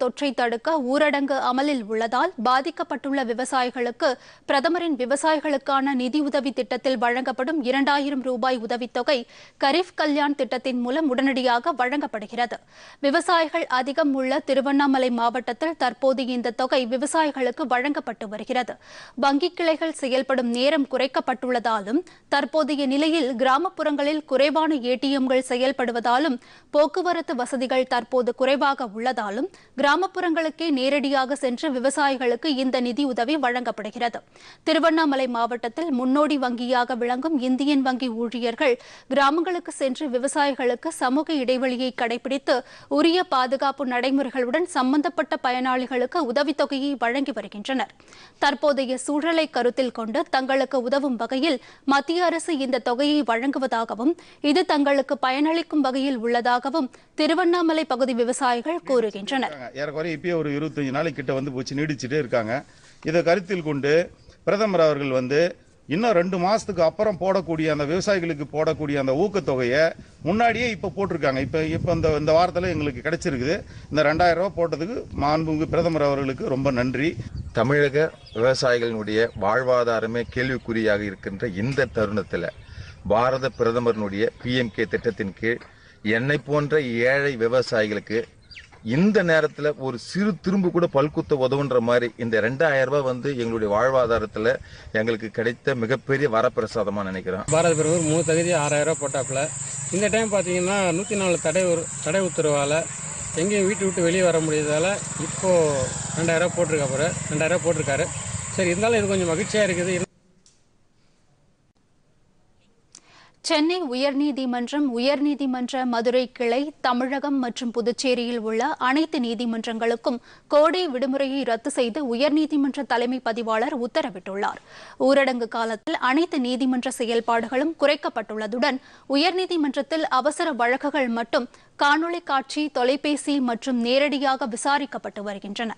தொற்றை தடுக்க ஊரடங்கு அமலில் உள்ளதால் பாதிக்கப்பட்டுள்ள விவசாயிகளுக்கு பிரதமரின் விவசாயிகளுக்கான நிதியுதவி திட்டத்தில் வழங்கப்படும் இரண்டாயிரம் ரூபாய் உதவித்தொகை கரீஃப் கல்யாண் திட்டத்தின் மூலம் உடனடியாக வழங்கப்படுகிறது விவசாயிகள் அதிகம் உள்ள திருவண்ணாமலை மாவட்டத்தில் தற்போது இந்த தொகை விவசாயிகளுக்கு வழங்கப்பட்டு வருகிறது வங்கிக் கிளைகள் செயல்படும் நேரம் குறைக்கப்பட்டுள்ளதாலும் தற்போதைய நிலையில் கிராமப்புறங்களில் குறைவான ஏடிஎம்கள் செயல்படுவதாலும் போக்குவரத்து வசதிகள் தற்போது குறைவாக உள்ளதாலும் கிராமப்புறங்களுக்கே நேரடியாக சென்று விவசாயிகளுக்கு இந்த நிதியுதவி வழங்கப்படுகிறது திருவண்ணாமலை மாவட்டத்தில் முன்னோடி வங்கியாக விளங்கும் இந்திய யூனியன் வங்கி ஊழியர்கள் கிராமங்களுக்கு சென்று விவசாயிகளுக்கு சமூக இடைவெளியை கடைபிடித்து உரிய பாதுகாப்பு நடைமுறைகளுடன் சம்பந்தப்பட்ட பயனாளிகளுக்கு உதவித்தொகையை வழங்கி வருகின்றனர் தற்போதைய சூழலை கருத்தில் கொண்டு தங்களுக்கு உதவும் வகையில் மத்திய அரசு இந்த தொகையை வழங்குவதாகவும் இது தங்களுக்கு பயனளிக்கும் வகையில் உள்ளதாகவும் திருவண்ணாமலை பகுதி விவசாயிகள் கூறுகின்றனர் ஒரு கிட்ட வந்து இருக்காங்க இதை கருத்தில் கொண்டு பிரதமர் அவர்கள் வந்து இன்னும் ரெண்டு மாதத்துக்கு அப்புறம் போடக்கூடிய அந்த விவசாயிகளுக்கு போடக்கூடிய அந்த ஊக்கத்தொகையை முன்னாடியே இப்போ போட்டிருக்காங்க இப்போ இப்போ இந்த இந்த வாரத்தில் எங்களுக்கு கிடைச்சிருக்குது இந்த ரெண்டாயிரம் ரூபா போட்டதுக்கு மாண்புமிகு பிரதமர் அவர்களுக்கு ரொம்ப நன்றி தமிழக விவசாயிகளினுடைய வாழ்வாதாரமே கேள்விக்குறியாக இருக்கின்ற இந்த தருணத்தில் பாரத பிரதமரினுடைய பிஎம்கே திட்டத்தின் கீழ் என்னை போன்ற ஏழை விவசாயிகளுக்கு இந்த நேரத்தில் ஒரு சிறு திரும்பு கூட பல்குத்த உதவுன்ற மாதிரி இந்த ரெண்டாயிரம் ரூபாய் வந்து எங்களுடைய வாழ்வாதாரத்தில் எங்களுக்கு கிடைத்த மிகப்பெரிய வரப்பிரசாதமாக நினைக்கிறோம் பாரத பிரதமர் மூணு தகுதி ஆறாயிரம் ரூபாய் போட்டாப்புல இந்த டைம் பார்த்தீங்கன்னா நூற்றி நாலு தடை ஒரு தடை உத்தரவால் எங்கேயும் வீட்டு விட்டு வெளியே வர முடியாதால் இப்போது ரெண்டாயிரம் ரூபா போகிற ரெண்டாயிரம் ரூபா போட்டிருக்காரு சரி இருந்தாலும் இது கொஞ்சம் மகிழ்ச்சியாக இருக்குது சென்னை உயர்நீதிமன்றம் உயர்நீதிமன்ற மதுரை கிளை தமிழகம் மற்றும் புதுச்சேரியில் உள்ள அனைத்து நீதிமன்றங்களுக்கும் கோடை விடுமுறையை ரத்து செய்து உயர்நீதிமன்ற தலைமை பதிவாளர் உத்தரவிட்டுள்ளார் ஊரடங்கு காலத்தில் அனைத்து நீதிமன்ற செயல்பாடுகளும் குறைக்கப்பட்டுள்ளதுடன் உயர்நீதிமன்றத்தில் அவசர வழக்குகள் மட்டும் காணொலி காட்சி தொலைபேசி மற்றும் நேரடியாக விசாரிக்கப்பட்டு வருகின்றன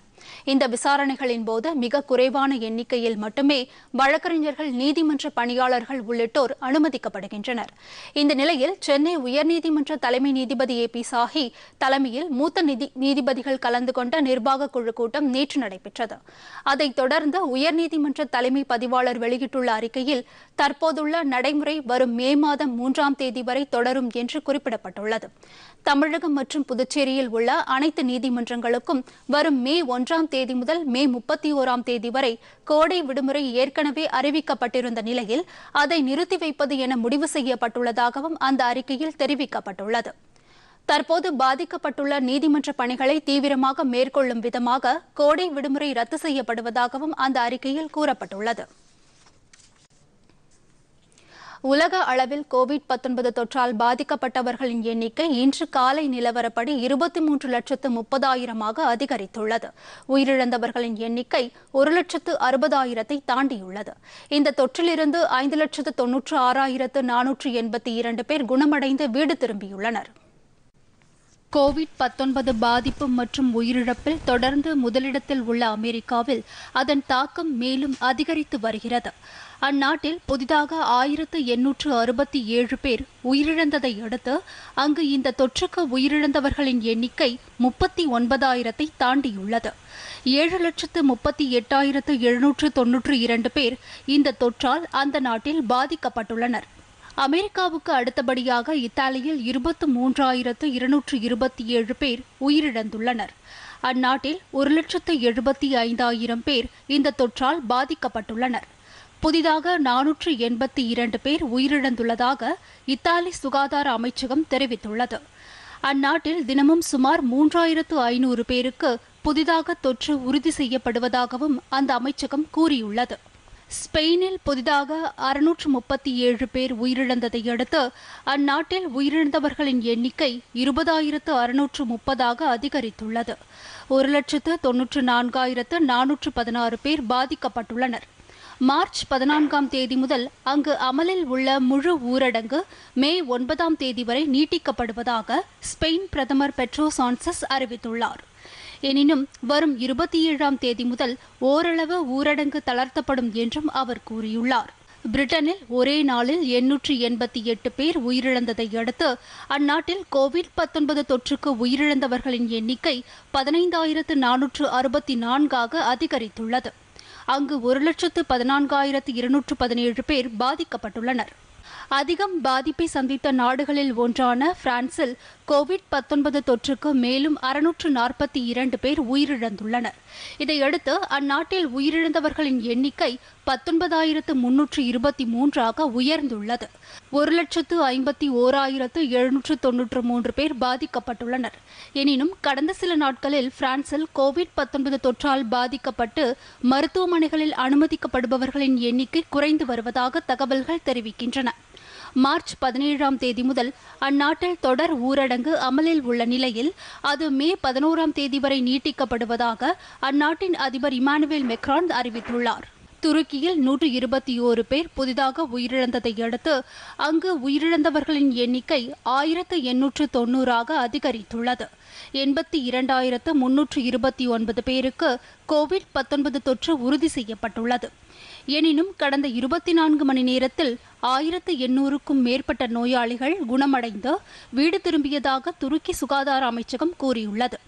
இந்த விசாரணைகளின் போது மிக குறைவான எண்ணிக்கையில் மட்டுமே வழக்கறிஞர்கள் நீதிமன்ற பணியாளர்கள் உள்ளிட்டோர் அனுமதிக்கப்படுகின்றனர் இந்த நிலையில் சென்னை உயர்நீதிமன்ற தலைமை நீதிபதி ஏ பி சாஹி தலைமையில் மூத்த நீதிபதிகள் கலந்து கொண்ட நிர்வாக குழு கூட்டம் நேற்று நடைபெற்றது அதைத் தொடர்ந்து உயர்நீதிமன்ற தலைமை பதிவாளர் வெளியிட்டுள்ள அறிக்கையில் தற்போதுள்ள நடைமுறை வரும் மே மாதம் மூன்றாம் தேதி வரை தொடரும் என்று குறிப்பிடப்பட்டுள்ளது தமிழகம் மற்றும் புதுச்சேரியில் உள்ள அனைத்து நீதிமன்றங்களுக்கும் வரும் மே ஒன்று ஒன்றாம் தேதி முதல் மே முப்பத்தி ஓராம் தேதி வரை கோடை விடுமுறை ஏற்கனவே அறிவிக்கப்பட்டிருந்த நிலையில் அதை நிறுத்தி வைப்பது என முடிவு செய்யப்பட்டுள்ளதாகவும் அந்த அறிக்கையில் தெரிவிக்கப்பட்டுள்ளது தற்போது பாதிக்கப்பட்டுள்ள நீதிமன்ற பணிகளை தீவிரமாக மேற்கொள்ளும் விதமாக கோடை விடுமுறை ரத்து செய்யப்படுவதாகவும் அந்த அறிக்கையில் கூறப்பட்டுள்ளது உலக அளவில் கோவிட் பத்தொன்பது தொற்றால் பாதிக்கப்பட்டவர்களின் எண்ணிக்கை இன்று காலை நிலவரப்படி இருபத்தி மூன்று லட்சத்து முப்பதாயிரமாக அதிகரித்துள்ளது உயிரிழந்தவர்களின் எண்ணிக்கை ஒரு லட்சத்து அறுபதாயிரத்தை தாண்டியுள்ளது இந்த தொற்றிலிருந்து ஐந்து லட்சத்து தொன்னூற்று ஆறாயிரத்து நானூற்று எண்பத்தி இரண்டு பேர் குணமடைந்து வீடு திரும்பியுள்ளனர் கோவிட் பத்தொன்பது பாதிப்பு மற்றும் உயிரிழப்பில் தொடர்ந்து முதலிடத்தில் உள்ள அமெரிக்காவில் அதன் தாக்கம் மேலும் அதிகரித்து வருகிறது அந்நாட்டில் புதிதாக ஆயிரத்து எண்ணூற்று அறுபத்தி ஏழு பேர் உயிரிழந்ததை அடுத்து அங்கு இந்த தொற்றுக்கு உயிரிழந்தவர்களின் எண்ணிக்கை முப்பத்தி ஒன்பதாயிரத்தை தாண்டியுள்ளது ஏழு லட்சத்து முப்பத்தி எட்டாயிரத்து எழுநூற்று தொன்னூற்று இரண்டு பேர் இந்த தொற்றால் அந்த நாட்டில் பாதிக்கப்பட்டுள்ளனர் அமெரிக்காவுக்கு அடுத்தபடியாக இத்தாலியில் இருபத்து மூன்றாயிரத்து இருநூற்று இருபத்தி ஏழு பேர் உயிரிழந்துள்ளனர் அந்நாட்டில் ஒரு லட்சத்து எழுபத்தி ஐந்தாயிரம் பேர் இந்த தொற்றால் பாதிக்கப்பட்டுள்ளனர் புதிதாக நானூற்று எண்பத்தி இரண்டு பேர் உயிரிழந்துள்ளதாக இத்தாலி சுகாதார அமைச்சகம் தெரிவித்துள்ளது அந்நாட்டில் தினமும் சுமார் மூன்றாயிரத்து ஐநூறு பேருக்கு புதிதாக தொற்று உறுதி செய்யப்படுவதாகவும் அந்த அமைச்சகம் கூறியுள்ளது ஸ்பெயினில் புதிதாக அறுநூற்று முப்பத்தி ஏழு பேர் உயிரிழந்ததை அடுத்து அந்நாட்டில் உயிரிழந்தவர்களின் எண்ணிக்கை இருபதாயிரத்து அறுநூற்று முப்பதாக அதிகரித்துள்ளது ஒரு லட்சத்து தொன்னூற்று நான்காயிரத்து நானூற்று பதினாறு பேர் பாதிக்கப்பட்டுள்ளனர் மார்ச் பதினான்காம் தேதி முதல் அங்கு அமலில் உள்ள முழு ஊரடங்கு மே ஒன்பதாம் தேதி வரை நீட்டிக்கப்படுவதாக ஸ்பெயின் பிரதமர் பெட்ரோ சான்சஸ் அறிவித்துள்ளார் எனினும் வரும் இருபத்தி ஏழாம் தேதி முதல் ஓரளவு ஊரடங்கு தளர்த்தப்படும் என்றும் அவர் கூறியுள்ளார் பிரிட்டனில் ஒரே நாளில் எண்ணூற்றி எண்பத்தி எட்டு பேர் உயிரிழந்ததை அடுத்து அந்நாட்டில் கோவிட் பத்தொன்பது தொற்றுக்கு உயிரிழந்தவர்களின் எண்ணிக்கை பதினைந்தாயிரத்து நானூற்று அறுபத்தி நான்காக அதிகரித்துள்ளது அங்கு ஒரு லட்சத்து பதினான்காயிரத்து இருநூற்று பதினேழு பேர் பாதிக்கப்பட்டுள்ளனர் அதிகம் பாதிப்பை சந்தித்த நாடுகளில் ஒன்றான பிரான்சில் கோவிட் பத்தொன்பது தொற்றுக்கு மேலும் அறுநூற்று நாற்பத்தி இரண்டு பேர் உயிரிழந்துள்ளனர் இதையடுத்து அந்நாட்டில் உயிரிழந்தவர்களின் எண்ணிக்கை பத்தொன்பதாயிரத்து முன்னூற்று இருபத்தி மூன்றாக உயர்ந்துள்ளது ஒரு லட்சத்து ஐம்பத்தி ஓராயிரத்து எழுநூற்று தொன்னூற்று மூன்று பேர் பாதிக்கப்பட்டுள்ளனர் எனினும் கடந்த சில நாட்களில் பிரான்சில் கோவிட் பத்தொன்பது தொற்றால் பாதிக்கப்பட்டு மருத்துவமனைகளில் அனுமதிக்கப்படுபவர்களின் எண்ணிக்கை குறைந்து வருவதாக தகவல்கள் தெரிவிக்கின்றன மார்ச் பதினேழாம் தேதி முதல் அந்நாட்டில் தொடர் ஊரடங்கு அமலில் உள்ள நிலையில் அது மே பதினோராம் தேதி வரை நீட்டிக்கப்படுவதாக அந்நாட்டின் அதிபர் இமானுவேல் மெக்ரான் அறிவித்துள்ளார் துருக்கியில் நூற்று இருபத்தி ஓரு பேர் புதிதாக உயிரிழந்ததை அடுத்து அங்கு உயிரிழந்தவர்களின் எண்ணிக்கை ஆயிரத்து எண்ணூற்று தொன்னூறாக அதிகரித்துள்ளது எண்பத்தி இரண்டாயிரத்து முன்னூற்று இருபத்தி ஒன்பது பேருக்கு கோவிட் பத்தொன்பது தொற்று உறுதி செய்யப்பட்டுள்ளது எனினும் கடந்த இருபத்தி நான்கு மணி நேரத்தில் ஆயிரத்து எண்ணூறுக்கும் மேற்பட்ட நோயாளிகள் குணமடைந்து வீடு திரும்பியதாக துருக்கி சுகாதார அமைச்சகம் கூறியுள்ளது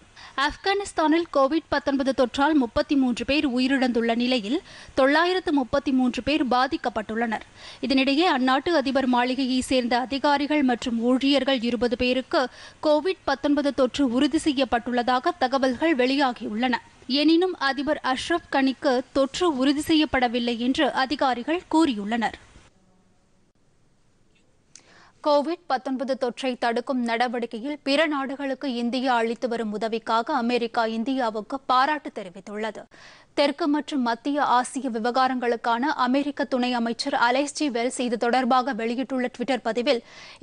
ஆப்கானிஸ்தானில் கோவிட் தொற்றால் முப்பத்தி மூன்று பேர் உயிரிழந்துள்ள நிலையில் தொள்ளாயிரத்து முப்பத்தி மூன்று பேர் பாதிக்கப்பட்டுள்ளனர் இதனிடையே அந்நாட்டு அதிபர் மாளிகையை சேர்ந்த அதிகாரிகள் மற்றும் ஊழியர்கள் இருபது பேருக்கு கோவிட் பத்தொன்பது தொற்று உறுதி செய்யப்பட்டுள்ளதாக தகவல்கள் வெளியாகியுள்ளன எனினும் அதிபர் அஷ்ரப் கனிக்கு தொற்று உறுதி செய்யப்படவில்லை என்று அதிகாரிகள் கூறியுள்ளனர் கோவிட் தொற்றை தடுக்கும் நடவடிக்கையில் பிற நாடுகளுக்கு இந்தியா அளித்து வரும் உதவிக்காக அமெரிக்கா இந்தியாவுக்கு பாராட்டு தெரிவித்துள்ளது தெற்கு மற்றும் மத்திய ஆசிய விவகாரங்களுக்கான அமெரிக்க துணை அமைச்சர் ஜி வெல்ஸ் இது தொடர்பாக வெளியிட்டுள்ள டுவிட்டர் பதிவில்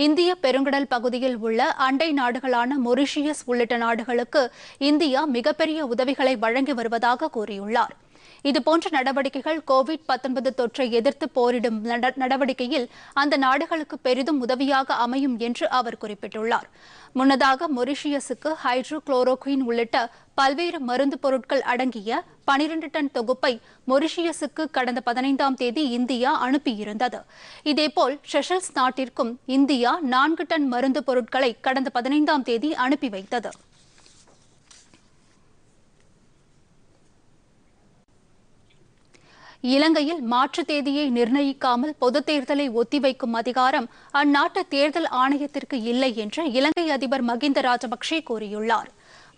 இந்திய பெருங்கடல் பகுதியில் உள்ள அண்டை நாடுகளான மொரிஷியஸ் உள்ளிட்ட நாடுகளுக்கு இந்தியா மிகப்பெரிய உதவிகளை வழங்கி வருவதாக கூறியுள்ளாா் இதுபோன்ற நடவடிக்கைகள் கோவிட் தொற்றை எதிர்த்து போரிடும் நடவடிக்கையில் அந்த நாடுகளுக்கு பெரிதும் உதவியாக அமையும் என்று அவர் குறிப்பிட்டுள்ளார் முன்னதாக மொரிஷியஸுக்கு ஹைட்ரோகுளோரோக்வின் உள்ளிட்ட பல்வேறு மருந்து பொருட்கள் அடங்கிய பனிரண்டு டன் தொகுப்பை மொரிஷியஸுக்கு கடந்த பதினைந்தாம் தேதி இந்தியா அனுப்பியிருந்தது இதேபோல் ஷெஷல்ஸ் நாட்டிற்கும் இந்தியா நான்கு டன் மருந்து பொருட்களை கடந்த பதினைந்தாம் தேதி அனுப்பி வைத்தது இலங்கையில் மாற்று தேதியை நிர்ணயிக்காமல் பொதுத் தேர்தலை ஒத்திவைக்கும் அதிகாரம் அந்நாட்டு தேர்தல் ஆணையத்திற்கு இல்லை என்று இலங்கை அதிபர் மகிந்த ராஜபக்சே கூறியுள்ளார்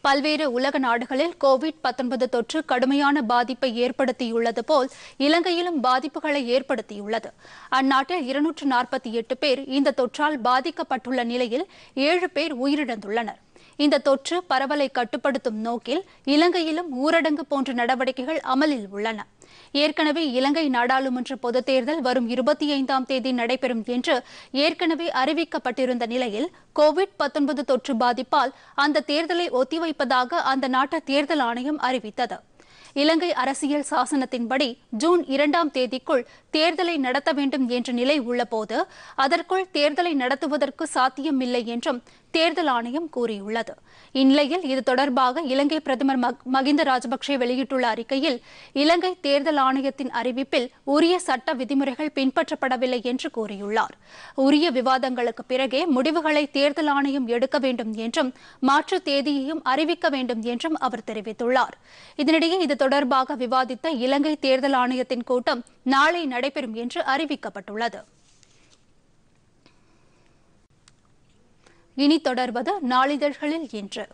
பல்வேறு உலக நாடுகளில் கோவிட் தொற்று கடுமையான பாதிப்பை ஏற்படுத்தியுள்ளது போல் இலங்கையிலும் பாதிப்புகளை ஏற்படுத்தியுள்ளது அந்நாட்டில் இருநூற்று நாற்பத்தி எட்டு பேர் இந்த தொற்றால் பாதிக்கப்பட்டுள்ள நிலையில் ஏழு பேர் உயிரிழந்துள்ளனா் இந்த தொற்று பரவலை கட்டுப்படுத்தும் நோக்கில் இலங்கையிலும் ஊரடங்கு போன்ற நடவடிக்கைகள் அமலில் உள்ளன ஏற்கனவே இலங்கை நாடாளுமன்ற பொதுத் தேர்தல் வரும் இருபத்தி ஐந்தாம் தேதி நடைபெறும் என்று ஏற்கனவே அறிவிக்கப்பட்டிருந்த நிலையில் கோவிட் தொற்று பாதிப்பால் அந்த தேர்தலை ஒத்திவைப்பதாக அந்த நாட்டு தேர்தல் ஆணையம் அறிவித்தது இலங்கை அரசியல் சாசனத்தின்படி ஜூன் இரண்டாம் தேதிக்குள் தேர்தலை நடத்த வேண்டும் என்ற நிலை உள்ளபோது அதற்குள் தேர்தலை நடத்துவதற்கு சாத்தியமில்லை என்றும் தேர்தல் ஆணையம் கூறியுள்ளது இந்நிலையில் இது தொடர்பாக இலங்கை பிரதமர் மகிந்த ராஜபக்சே வெளியிட்டுள்ள அறிக்கையில் இலங்கை தேர்தல் ஆணையத்தின் அறிவிப்பில் உரிய சட்ட விதிமுறைகள் பின்பற்றப்படவில்லை என்று கூறியுள்ளார் உரிய விவாதங்களுக்கு பிறகே முடிவுகளை தேர்தல் ஆணையம் எடுக்க வேண்டும் என்றும் மாற்று தேதியையும் அறிவிக்க வேண்டும் என்றும் அவர் தெரிவித்துள்ளார் இதனிடையே இது தொடர்பாக விவாதித்த இலங்கை தேர்தல் ஆணையத்தின் கூட்டம் நாளை நடைபெறும் என்று அறிவிக்கப்பட்டுள்ளது இனி தொடர்வது நாளிதழ்களில் இன்று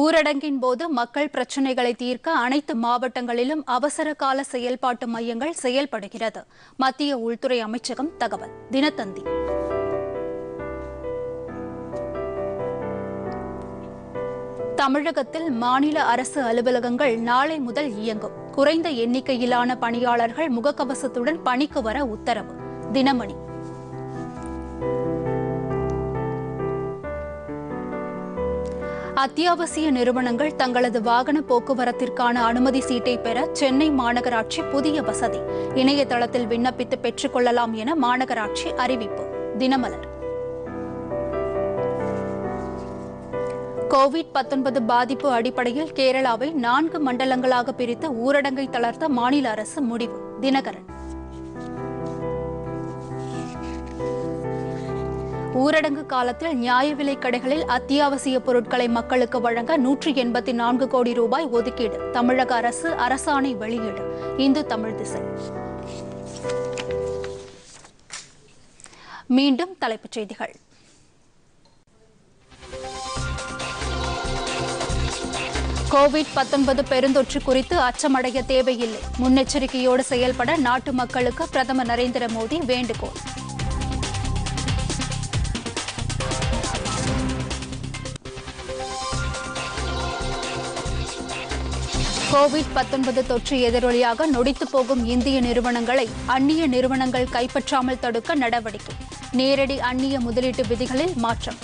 ஊரடங்கின் போது மக்கள் பிரச்சினைகளை தீர்க்க அனைத்து மாவட்டங்களிலும் அவசர கால செயல்பாட்டு மையங்கள் செயல்படுகிறது மத்திய உள்துறை அமைச்சகம் தகவல் தினத்தந்தி தமிழகத்தில் மாநில அரசு அலுவலகங்கள் நாளை முதல் இயங்கும் குறைந்த எண்ணிக்கையிலான பணியாளர்கள் முகக்கவசத்துடன் பணிக்கு வர உத்தரவு தினமணி அத்தியாவசிய நிறுவனங்கள் தங்களது வாகன போக்குவரத்திற்கான அனுமதி சீட்டை பெற சென்னை மாநகராட்சி புதிய வசதி இணையதளத்தில் விண்ணப்பித்து பெற்றுக்கொள்ளலாம் என மாநகராட்சி அறிவிப்பு தினமலர் கோவிட் பத்தொன்பது பாதிப்பு அடிப்படையில் கேரளாவை நான்கு மண்டலங்களாக பிரித்து ஊரடங்கை தளர்த்த மாநில அரசு முடிவு தினகரன் ஊரடங்கு காலத்தில் நியாய விலை கடைகளில் அத்தியாவசிய பொருட்களை மக்களுக்கு வழங்க நூற்றி எண்பத்தி நான்கு கோடி ரூபாய் ஒதுக்கீடு தமிழக அரசு அரசாணை வெளியீடு இந்து தமிழ் திசை மீண்டும் தலைப்புச் செய்திகள் கோவிட் பத்தொன்பது பெருந்தொற்று குறித்து அச்சமடைய தேவையில்லை முன்னெச்சரிக்கையோடு செயல்பட நாட்டு மக்களுக்கு பிரதமர் நரேந்திர மோடி வேண்டுகோள் கோவிட் பத்தொன்பது தொற்று எதிரொலியாக நொடித்து போகும் இந்திய நிறுவனங்களை அந்நிய நிறுவனங்கள் கைப்பற்றாமல் தடுக்க நடவடிக்கை நேரடி அந்நிய முதலீட்டு விதிகளில் மாற்றம்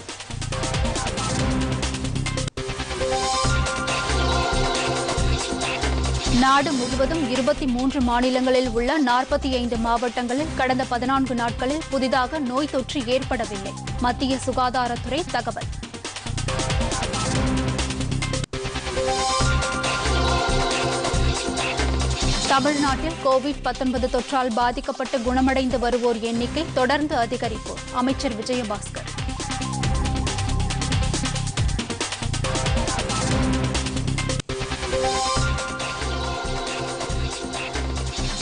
நாடு முழுவதும் இருபத்தி மூன்று மாநிலங்களில் உள்ள நாற்பத்தி ஐந்து மாவட்டங்களில் கடந்த பதினான்கு நாட்களில் புதிதாக நோய் தொற்று ஏற்படவில்லை மத்திய சுகாதாரத்துறை தகவல் தமிழ்நாட்டில் கோவிட் தொற்றால் பாதிக்கப்பட்டு குணமடைந்து வருவோர் எண்ணிக்கை தொடர்ந்து அதிகரிப்பு அமைச்சர் விஜயபாஸ்கர்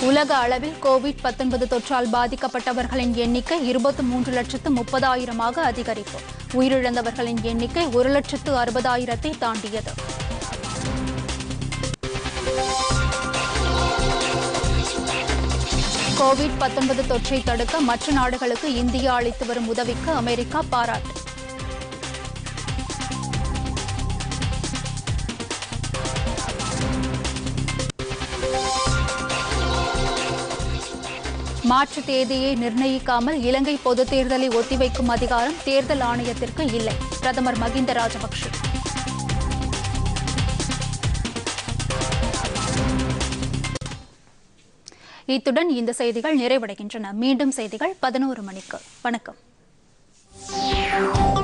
உலக அளவில் கோவிட் பத்தொன்பது தொற்றால் பாதிக்கப்பட்டவர்களின் எண்ணிக்கை இருபத்தி மூன்று லட்சத்து முப்பதாயிரமாக அதிகரிப்பு உயிரிழந்தவர்களின் எண்ணிக்கை ஒரு லட்சத்து அறுபதாயிரத்தை தாண்டியது கோவிட் பத்தொன்பது தொற்றை தடுக்க மற்ற நாடுகளுக்கு இந்தியா அளித்து வரும் உதவிக்கு அமெரிக்கா பாராட்டு மாற்று தேதியை நிர்ணயிக்காமல் இலங்கை பொது தேர்தலை ஒத்திவைக்கும் அதிகாரம் தேர்தல் ஆணையத்திற்கு இல்லை பிரதமர் மகிந்த ராஜபக்ஷ இத்துடன் இந்த செய்திகள் நிறைவடைகின்றன மீண்டும் செய்திகள் பதினோரு மணிக்கு வணக்கம்